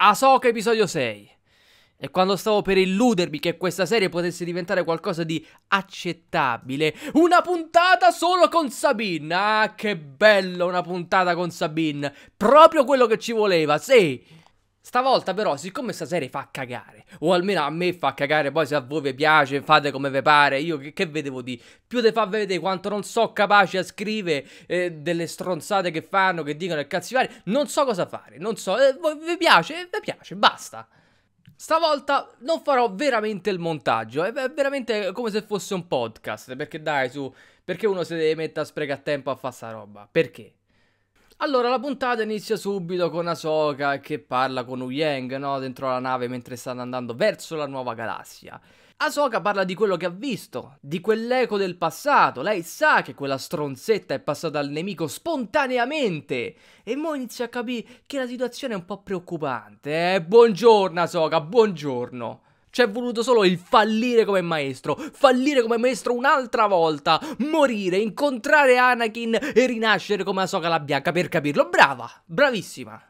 Asoka episodio 6. E quando stavo per illudermi che questa serie potesse diventare qualcosa di accettabile, una puntata solo con Sabine. Ah, che bello una puntata con Sabine. Proprio quello che ci voleva, sì. Stavolta però, siccome sta serie fa cagare, o almeno a me fa cagare, poi se a voi vi piace fate come vi pare, io che, che vedevo di più te fa vedere quanto non so capace a scrivere eh, delle stronzate che fanno, che dicono e cazzi vari, non so cosa fare, non so, eh, vi piace, eh, vi piace, basta. Stavolta non farò veramente il montaggio, è veramente come se fosse un podcast, perché dai su, perché uno si deve mettere a sprecare tempo a fare sta roba? Perché? Allora, la puntata inizia subito con Ahsoka che parla con Wu no? Dentro la nave mentre stanno andando verso la nuova galassia. Ahsoka parla di quello che ha visto, di quell'eco del passato. Lei sa che quella stronzetta è passata al nemico spontaneamente. E mo inizia a capire che la situazione è un po' preoccupante. Eh? Buongiorno Ahsoka, buongiorno. C'è voluto solo il fallire come maestro, fallire come maestro un'altra volta, morire, incontrare Anakin e rinascere come Ahsoka la Bianca per capirlo. Brava, bravissima.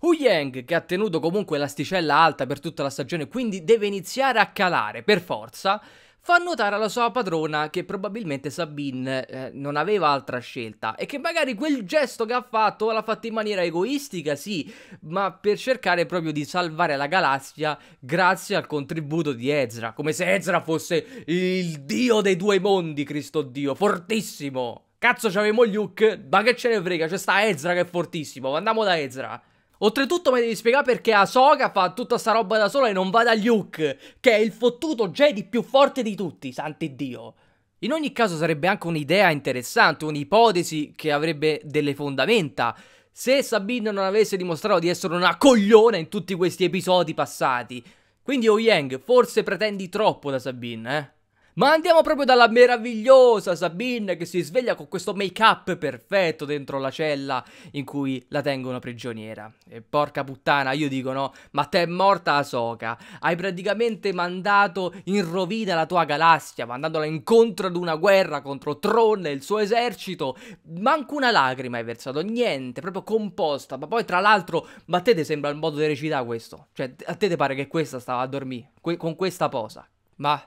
Hu Yang, che ha tenuto comunque l'asticella alta per tutta la stagione, quindi deve iniziare a calare per forza, fa notare alla sua padrona che probabilmente Sabine eh, non aveva altra scelta e che magari quel gesto che ha fatto l'ha fatto in maniera egoistica, sì, ma per cercare proprio di salvare la galassia grazie al contributo di Ezra, come se Ezra fosse il dio dei due mondi, Cristo Dio, fortissimo! Cazzo c'avevamo Luke, ma che ce ne frega, c'è sta Ezra che è fortissimo, andiamo da Ezra! Oltretutto mi devi spiegare perché Ahsoka fa tutta sta roba da sola e non va da Luke, che è il fottuto Jedi più forte di tutti, santi Dio. In ogni caso sarebbe anche un'idea interessante, un'ipotesi che avrebbe delle fondamenta. Se Sabine non avesse dimostrato di essere una cogliona in tutti questi episodi passati. Quindi oh Yang, forse pretendi troppo da Sabine, eh? Ma andiamo proprio dalla meravigliosa Sabine che si sveglia con questo make-up perfetto dentro la cella in cui la tengono prigioniera. E porca puttana, io dico no, ma te è morta Ahsoka. Hai praticamente mandato in rovina la tua galassia, mandandola incontro ad una guerra contro Tron e il suo esercito. Manco una lacrima hai versato, niente, proprio composta. Ma poi tra l'altro, ma a te ti sembra il modo di recitare questo? Cioè, a te ti pare che questa stava a dormire, que con questa posa? Ma...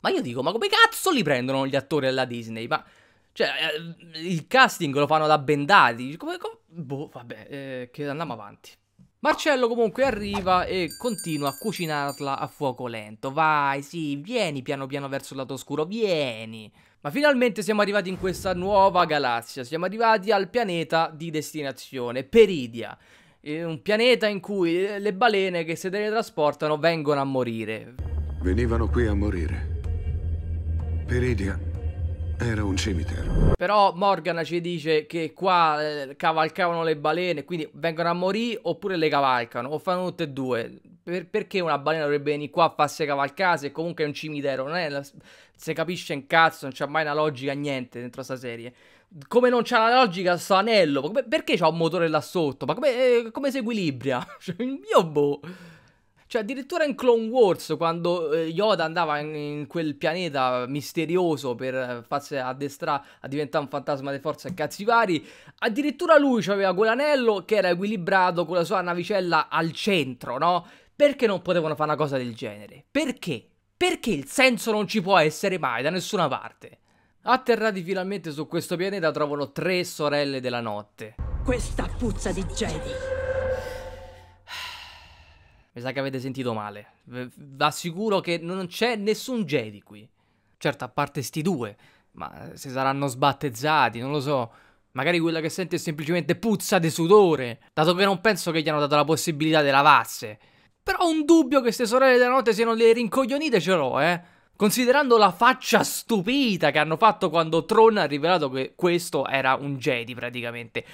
Ma io dico, ma come cazzo li prendono gli attori alla Disney? Ma... Cioè, eh, il casting lo fanno da bendati. Come, come... Boh, vabbè, eh, che andiamo avanti. Marcello comunque arriva e continua a cucinarla a fuoco lento. Vai, sì, vieni piano piano verso il lato oscuro, vieni. Ma finalmente siamo arrivati in questa nuova galassia. Siamo arrivati al pianeta di destinazione, Peridia. Un pianeta in cui le balene che si teletrasportano vengono a morire. Venivano qui a morire. Peridia era un cimitero. Però Morgana ci dice che qua eh, cavalcavano le balene, quindi vengono a morire oppure le cavalcano, o fanno tutte e due. Per, perché una balena dovrebbe venire qua a farsi cavalcare se comunque è un cimitero? Non è la, se capisce un cazzo, non c'è mai una logica, niente dentro sta serie. Come non c'è la logica sto anello? perché c'ha un motore là sotto? Ma come, eh, come si equilibria? Cioè, io boh... Cioè, addirittura in Clone Wars, quando eh, Yoda andava in, in quel pianeta misterioso per eh, farsi addestrare a diventare un fantasma di forza e cazzi vari, addirittura lui aveva quell'anello che era equilibrato con la sua navicella al centro, no? Perché non potevano fare una cosa del genere? Perché? Perché il senso non ci può essere mai da nessuna parte? Atterrati finalmente su questo pianeta trovano tre sorelle della notte. Questa puzza di Jedi. Mi sa che avete sentito male. Vi assicuro che non c'è nessun Jedi qui. Certo, a parte sti due, ma eh, se saranno sbattezzati, non lo so. Magari quella che sente è semplicemente puzza di sudore, dato che non penso che gli hanno dato la possibilità di lavasse. Però un dubbio che queste sorelle della notte siano le rincoglionite ce l'ho, eh. Considerando la faccia stupita che hanno fatto quando Tron ha rivelato che questo era un Jedi praticamente.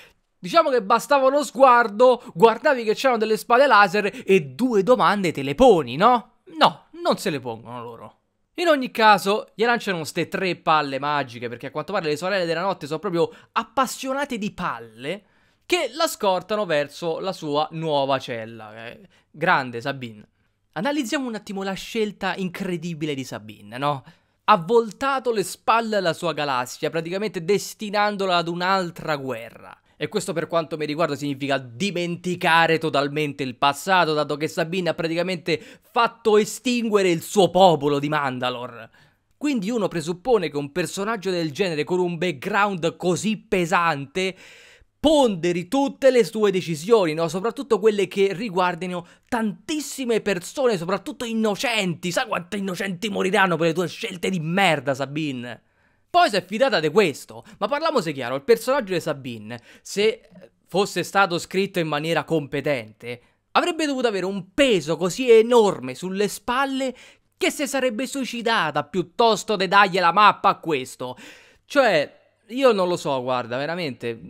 Diciamo che bastava uno sguardo, guardavi che c'erano delle spade laser e due domande te le poni, no? No, non se le pongono loro. In ogni caso, gli lanciano queste tre palle magiche, perché a quanto pare le sorelle della notte sono proprio appassionate di palle, che la scortano verso la sua nuova cella. Eh. Grande Sabine. Analizziamo un attimo la scelta incredibile di Sabine, no? Ha voltato le spalle alla sua galassia, praticamente destinandola ad un'altra guerra. E questo per quanto mi riguarda significa dimenticare totalmente il passato, dato che Sabine ha praticamente fatto estinguere il suo popolo di Mandalore. Quindi uno presuppone che un personaggio del genere con un background così pesante ponderi tutte le sue decisioni, no? soprattutto quelle che riguardano tantissime persone, soprattutto innocenti. Sai quante innocenti moriranno per le tue scelte di merda, Sabine? Poi si è fidata di questo. Ma parliamoci chiaro, il personaggio di Sabine, se fosse stato scritto in maniera competente, avrebbe dovuto avere un peso così enorme sulle spalle che si sarebbe suicidata piuttosto di dargli la mappa a questo. Cioè, io non lo so, guarda, veramente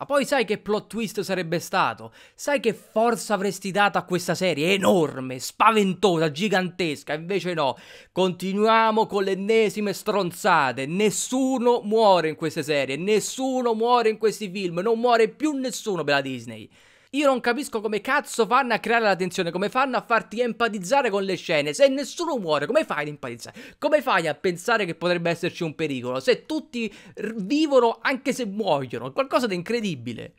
ma poi sai che plot twist sarebbe stato? Sai che forza avresti dato a questa serie? Enorme, spaventosa, gigantesca. Invece no, continuiamo con le ennesime stronzate. Nessuno muore in queste serie, nessuno muore in questi film, non muore più nessuno per la Disney. Io non capisco come cazzo fanno a creare la tensione, come fanno a farti empatizzare con le scene. Se nessuno muore, come fai ad empatizzare? Come fai a pensare che potrebbe esserci un pericolo? Se tutti vivono anche se muoiono, qualcosa di incredibile.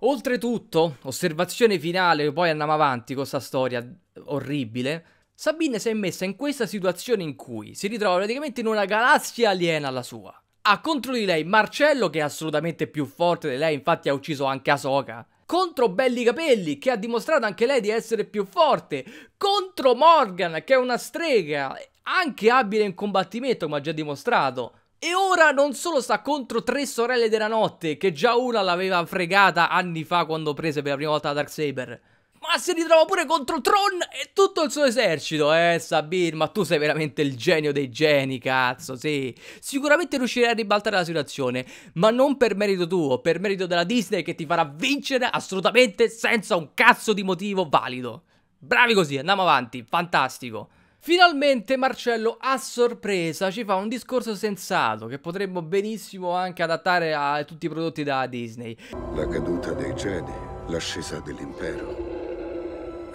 Oltretutto, osservazione finale, poi andiamo avanti con questa storia orribile. Sabine si è messa in questa situazione in cui si ritrova praticamente in una galassia aliena alla sua. Ha contro di lei Marcello, che è assolutamente più forte di lei, infatti ha ucciso anche Asoka contro Belli Capelli che ha dimostrato anche lei di essere più forte, contro Morgan che è una strega, anche abile in combattimento come ha già dimostrato. E ora non solo sta contro tre sorelle della notte, che già una l'aveva fregata anni fa quando prese per la prima volta la Darksaber, ma si ritrova pure contro Tron e tutto il suo esercito, eh Sabir, ma tu sei veramente il genio dei geni, cazzo, sì. Sicuramente riuscirai a ribaltare la situazione, ma non per merito tuo, per merito della Disney che ti farà vincere assolutamente senza un cazzo di motivo valido. Bravi così, andiamo avanti, fantastico. Finalmente Marcello a sorpresa ci fa un discorso sensato che potremmo benissimo anche adattare a tutti i prodotti da Disney. La caduta dei geni, l'ascesa dell'impero,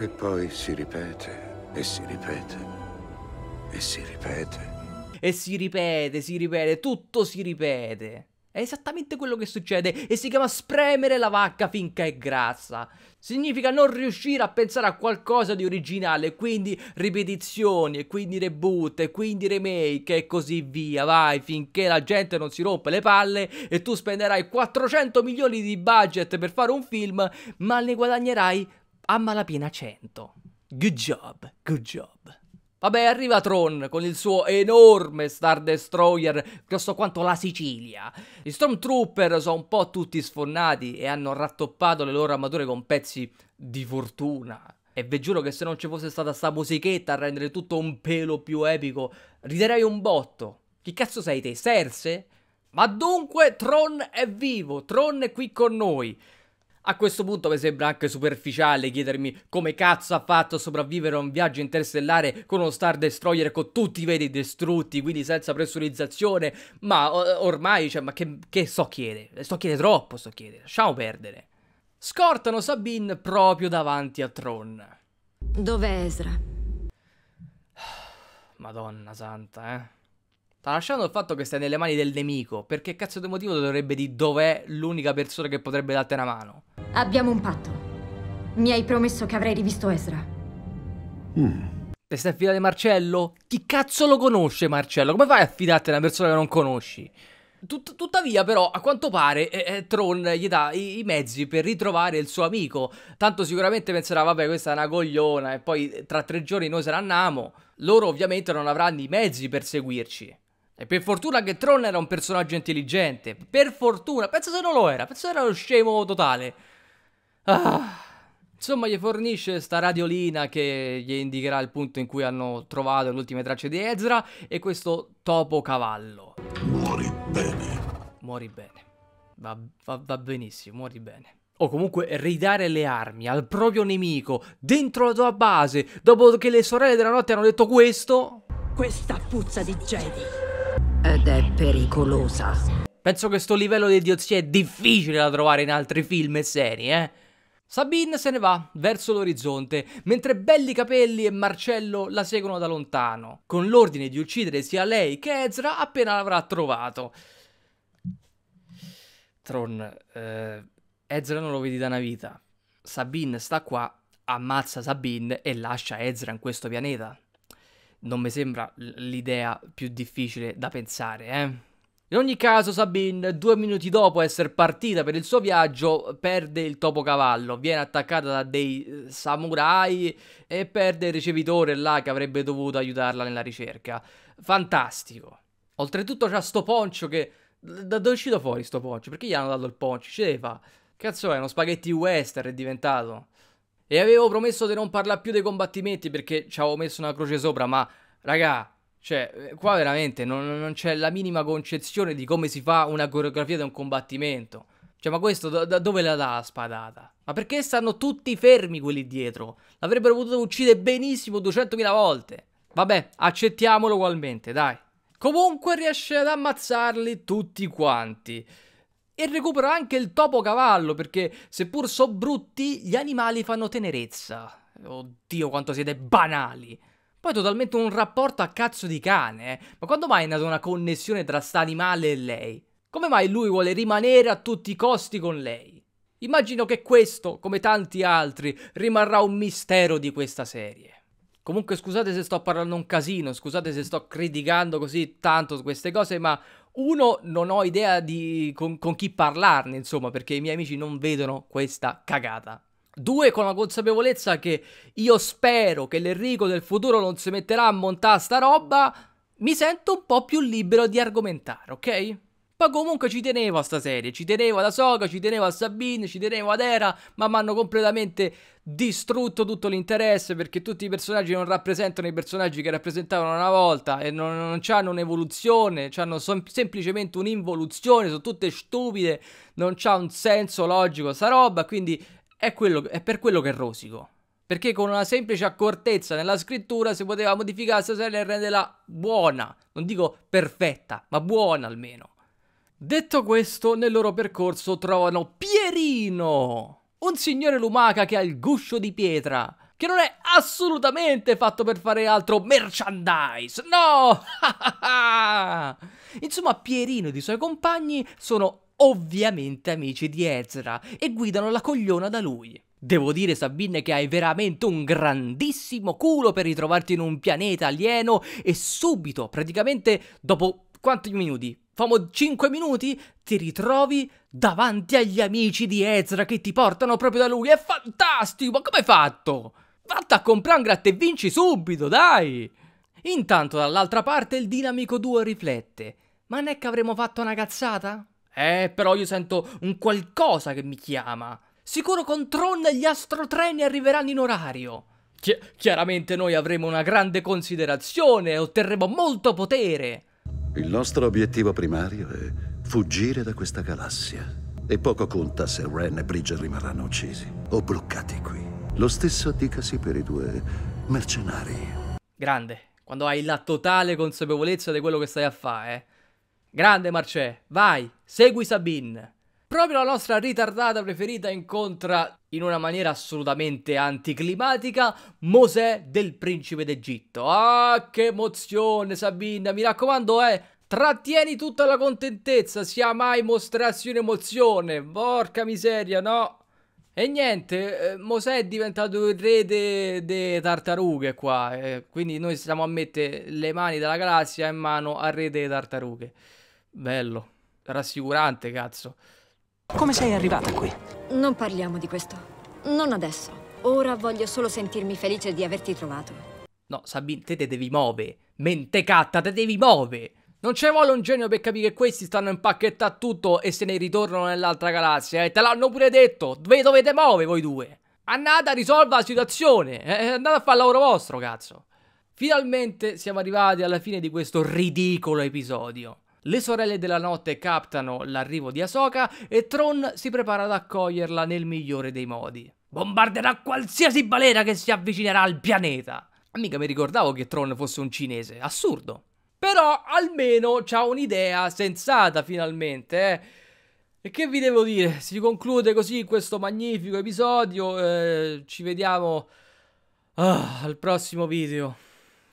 e poi si ripete, e si ripete, e si ripete. E si ripete, si ripete, tutto si ripete. È esattamente quello che succede e si chiama spremere la vacca finché è grassa. Significa non riuscire a pensare a qualcosa di originale, quindi ripetizioni, e quindi reboot, e quindi remake e così via. Vai finché la gente non si rompe le palle e tu spenderai 400 milioni di budget per fare un film, ma ne guadagnerai a malapena 100. Good job, good job. Vabbè, arriva Tron con il suo enorme Star Destroyer, grosso quanto la Sicilia. Gli Stormtrooper sono un po' tutti sfonnati e hanno rattoppato le loro armature con pezzi di fortuna. E vi giuro che se non ci fosse stata sta musichetta a rendere tutto un pelo più epico, riderei un botto. Chi cazzo sei te, Serse? Ma dunque Tron è vivo, Tron è qui con noi. A questo punto mi sembra anche superficiale chiedermi come cazzo ha fatto a sopravvivere a un viaggio interstellare con uno Star Destroyer con tutti i veri distrutti, quindi senza pressurizzazione, ma ormai, cioè, ma che, che sto chiedere? Sto chiedendo troppo, sto chiedendo, lasciamo perdere. Scortano Sabine proprio davanti a Tron. Dov'è Ezra? Madonna santa, eh. Sta lasciando il fatto che stai nelle mani del nemico, perché cazzo di motivo dovrebbe dire dov'è l'unica persona che potrebbe darti una mano? Abbiamo un patto. Mi hai promesso che avrei rivisto Ezra. Mm. Questa è affidata di Marcello? Chi cazzo lo conosce Marcello? Come fai a affidarti a una persona che non conosci? Tut tuttavia, però, a quanto pare, eh, eh Tron gli dà i, i-, mezzi per ritrovare il suo amico. Tanto sicuramente penserà, vabbè, questa è una cogliona, e poi eh, tra tre giorni noi se ne andiamo. Loro ovviamente non avranno i mezzi per seguirci. E per fortuna che Tron era un personaggio intelligente. Per fortuna, penso se non lo era, penso se era lo scemo totale. Ah, insomma, gli fornisce sta radiolina che gli indicherà il punto in cui hanno trovato le ultime tracce di Ezra e questo topo cavallo. Muori bene. Muori bene. Va, va, va benissimo, muori bene. O comunque ridare le armi al proprio nemico dentro la tua base dopo che le sorelle della notte hanno detto questo. Questa puzza di Jedi. Ed è pericolosa. Penso che sto livello di idiozia è difficile da trovare in altri film e serie, eh? Sabine se ne va verso l'orizzonte, mentre belli capelli e Marcello la seguono da lontano, con l'ordine di uccidere sia lei che Ezra appena l'avrà trovato. Tron, eh, Ezra non lo vedi da una vita. Sabine sta qua, ammazza Sabine e lascia Ezra in questo pianeta. Non mi sembra l'idea più difficile da pensare, eh? In ogni caso, Sabine, due minuti dopo essere partita per il suo viaggio, perde il topo cavallo, viene attaccata da dei eh, samurai e perde il ricevitore là che avrebbe dovuto aiutarla nella ricerca. Fantastico. Oltretutto c'ha sto poncio che... Da dove è uscito fuori sto poncio? Perché gli hanno dato il poncio? Ce ne fa? Cazzo è, uno spaghetti western è diventato. E avevo promesso di non parlare più dei combattimenti perché ci avevo messo una croce sopra, ma... Raga, cioè, eh, qua veramente non, non c'è la minima concezione di come si fa una coreografia di un combattimento. Cioè, ma questo da, da dove la dà la spadata? Ma perché stanno tutti fermi quelli dietro? L'avrebbero potuto uccidere benissimo 200.000 volte. Vabbè, accettiamolo ugualmente, dai. Comunque riesce ad ammazzarli tutti quanti. E recupera anche il topo cavallo, perché seppur so brutti, gli animali fanno tenerezza. Oddio, quanto siete banali. Poi totalmente un rapporto a cazzo di cane, eh? ma quando mai è nata una connessione tra sta animale e lei? Come mai lui vuole rimanere a tutti i costi con lei? Immagino che questo, come tanti altri, rimarrà un mistero di questa serie. Comunque scusate se sto parlando un casino, scusate se sto criticando così tanto queste cose, ma uno non ho idea di con, con chi parlarne, insomma, perché i miei amici non vedono questa cagata. Due, con la consapevolezza che io spero che l'Enrico del futuro non si metterà a montare sta roba, mi sento un po' più libero di argomentare, ok? Poi comunque ci tenevo a sta serie, ci tenevo ad Asoka, ci tenevo a Sabine, ci tenevo ad Era, ma mi hanno completamente distrutto tutto l'interesse perché tutti i personaggi non rappresentano i personaggi che rappresentavano una volta e non, non hanno un'evoluzione, hanno sem semplicemente un'involuzione, sono tutte stupide, non c'ha un senso logico sta roba, quindi è, quello, è per quello che rosico. Perché con una semplice accortezza nella scrittura si poteva modificare questa serie e renderla buona. Non dico perfetta, ma buona almeno. Detto questo, nel loro percorso trovano Pierino, un signore lumaca che ha il guscio di pietra, che non è assolutamente fatto per fare altro merchandise, no! Insomma, Pierino e i suoi compagni sono ovviamente amici di Ezra, e guidano la cogliona da lui. Devo dire Sabine che hai veramente un grandissimo culo per ritrovarti in un pianeta alieno e subito, praticamente dopo quanti minuti? Famo 5 minuti? Ti ritrovi davanti agli amici di Ezra che ti portano proprio da lui. È fantastico! Ma come hai fatto? Vatta a comprare un gratte e vinci subito, dai! Intanto dall'altra parte il dinamico 2 riflette. Ma non è che avremmo fatto una cazzata? Eh, però io sento un qualcosa che mi chiama. Sicuro con Tron gli astrotreni arriveranno in orario. Chi chiaramente noi avremo una grande considerazione, e otterremo molto potere. Il nostro obiettivo primario è fuggire da questa galassia. E poco conta se Ren e Bridger rimarranno uccisi o bloccati qui. Lo stesso dicasi per i due mercenari. Grande, quando hai la totale consapevolezza di quello che stai a fare, eh. Grande Marcè, vai, segui Sabine. Proprio la nostra ritardata preferita incontra in una maniera assolutamente anticlimatica Mosè del principe d'Egitto. Ah, che emozione Sabine, mi raccomando, eh, trattieni tutta la contentezza, sia mai mostrarsi un'emozione, porca miseria, no? E niente, eh, Mosè è diventato il re delle de tartarughe qua, eh, quindi noi stiamo a mettere le mani della galassia in mano al re delle tartarughe. Bello. Rassicurante, cazzo. Come sei arrivata qui? Non parliamo di questo. Non adesso. Ora voglio solo sentirmi felice di averti trovato. No, Sabine, te te devi muovere. Mentecatta, te devi muovere. Non ci vuole un genio per capire che questi stanno impacchettando tutto e se ne ritornano nell'altra galassia. E te l'hanno pure detto. Vi dovete muovere voi due. Andate a risolvere la situazione. Eh, eh, andate a fare il lavoro vostro, cazzo. Finalmente siamo arrivati alla fine di questo ridicolo episodio. Le sorelle della notte captano l'arrivo di Ahsoka e Tron si prepara ad accoglierla nel migliore dei modi. Bombarderà qualsiasi balena che si avvicinerà al pianeta! Amica, mi ricordavo che Tron fosse un cinese, assurdo! Però almeno c'ha un'idea sensata finalmente, eh. E che vi devo dire? Si conclude così questo magnifico episodio. Eh, ci vediamo ah, al prossimo video.